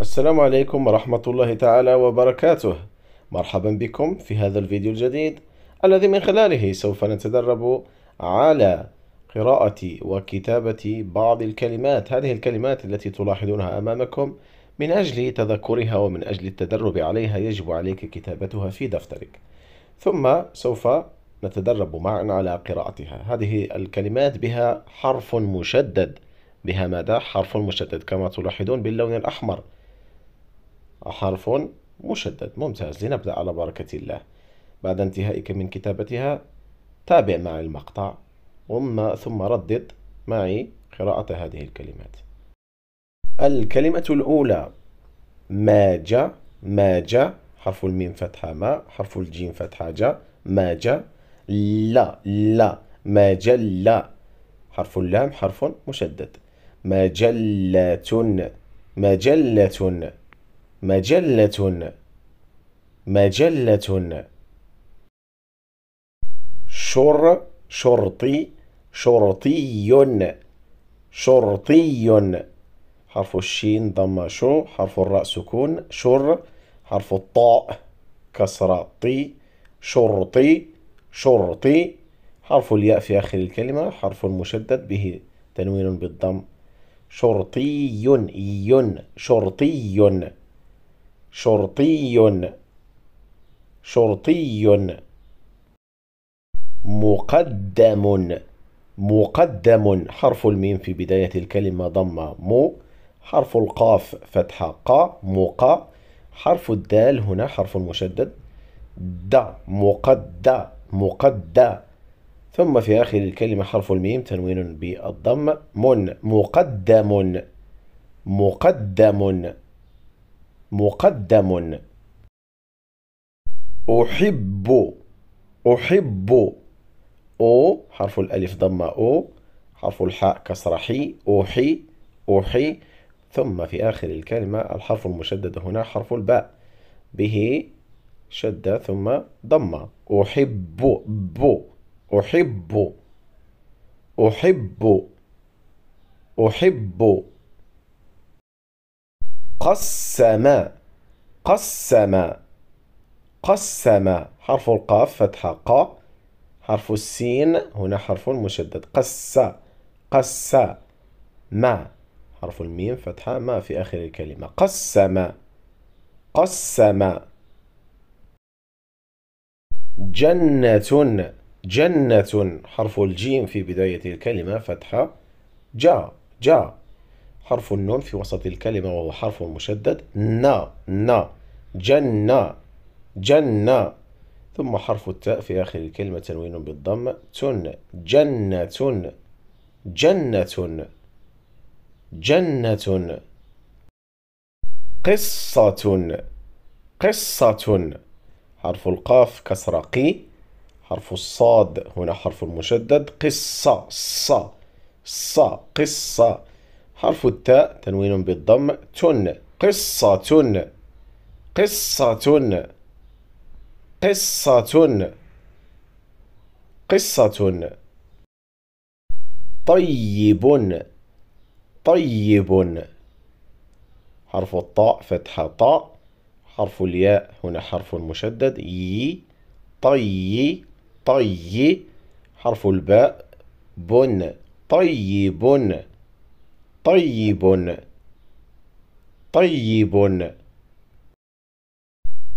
السلام عليكم ورحمة الله تعالى وبركاته مرحبا بكم في هذا الفيديو الجديد الذي من خلاله سوف نتدرب على قراءة وكتابة بعض الكلمات هذه الكلمات التي تلاحظونها أمامكم من أجل تذكرها ومن أجل التدرب عليها يجب عليك كتابتها في دفترك ثم سوف نتدرب معا على قراءتها هذه الكلمات بها حرف مشدد بها ماذا؟ حرف مشدد كما تلاحظون باللون الأحمر حرف مشدد ممتاز لنبدأ على بركة الله بعد انتهائك من كتابتها تابع معي المقطع وما ثم ردد معي قراءة هذه الكلمات الكلمة الأولى ماجا ماجا حرف الميم فتحة ما حرف الجيم فتحة جا ماجا لا لا مجلة حرف اللام حرف مشدد مجلة مجلة مجلة مجلة شر شرطي شرطي شرطي حرف الشين ضم شو حرف الراء سكون شر حرف الطاء كسرة طي شرطي شرطي حرف الياء في آخر الكلمة حرف مشدد به تنوين بالضم شرطي ين شرطي شرطي شرطي مقدم مقدم حرف الميم في بداية الكلمة ضمة مو حرف القاف فتحة قا مقا حرف الدال هنا حرف مشدد د مقد مقد ثم في آخر الكلمة حرف الميم تنوين بالضم من مقدم مقدم مقدم أحب أحب أو حرف الألف ضمة أو حرف الحاء كسر حي أوحي أوحي ثم في آخر الكلمة الحرف المشدد هنا حرف الباء به شدة ثم ضمة أحب ب أحب أحب أحب, أحب قسم قسم قسم حرف القاف فتحة ق حرف السين هنا حرف مشدد قس قس ما حرف الميم فتحة ما في آخر الكلمة قسم قسم جنة جنة حرف الجيم في بداية الكلمة فتحة جا جا حرف النون في وسط الكلمة وهو حرف مشدد نا نا جنة جنة ثم حرف التاء في آخر الكلمة تنوين بالضم تن جنة جنة جنة قصة قصة حرف القاف كسر قي حرف الصاد هنا حرف مشدد قصة ص ص قصة حرف التاء تنوين بالضم تن قصة قصة قصة قصة طيب طيب حرف الطاء فتحة طاء حرف الياء هنا حرف مشدد ي طي طي حرف الباء بن طيب طيب طيب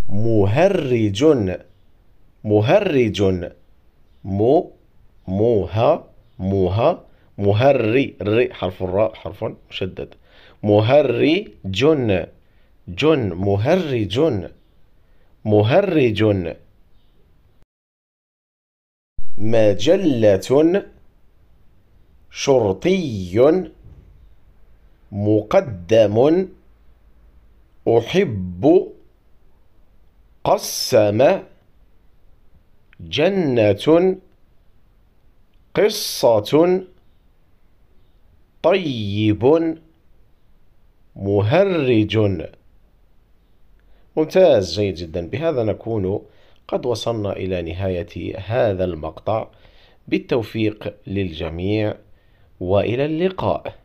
مهرج مهرج مو موها موها مهري ر حرف الراء حرف مشدد مهري جن جن مهرج مهرج مجلة شرطي مقدم أحب قسم جنة قصة طيب مهرج ممتاز جيد جدا بهذا نكون قد وصلنا إلى نهاية هذا المقطع بالتوفيق للجميع وإلى اللقاء